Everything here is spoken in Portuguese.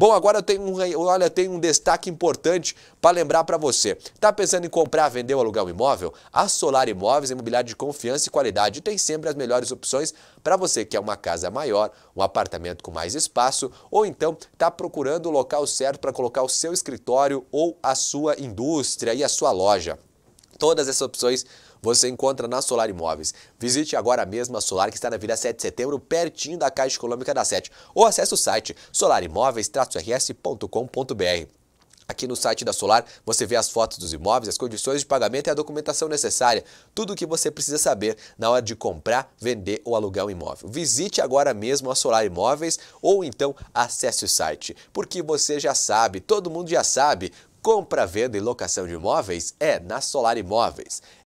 Bom, agora eu tenho um, olha, tenho um destaque importante para lembrar para você. Tá pensando em comprar, vender ou alugar um imóvel? A Solar Imóveis é imobiliário de confiança e qualidade e tem sempre as melhores opções para você que é uma casa maior, um apartamento com mais espaço ou então está procurando o local certo para colocar o seu escritório ou a sua indústria e a sua loja. Todas essas opções você encontra na Solar Imóveis. Visite agora mesmo a Solar, que está na Vila 7 de Setembro, pertinho da Caixa Econômica da Sete, ou acesse o site solarimóveis-rs.com.br. Aqui no site da Solar você vê as fotos dos imóveis, as condições de pagamento e a documentação necessária. Tudo o que você precisa saber na hora de comprar, vender ou alugar um imóvel. Visite agora mesmo a Solar Imóveis ou então acesse o site. Porque você já sabe, todo mundo já sabe, compra, venda e locação de imóveis é na Solar Imóveis.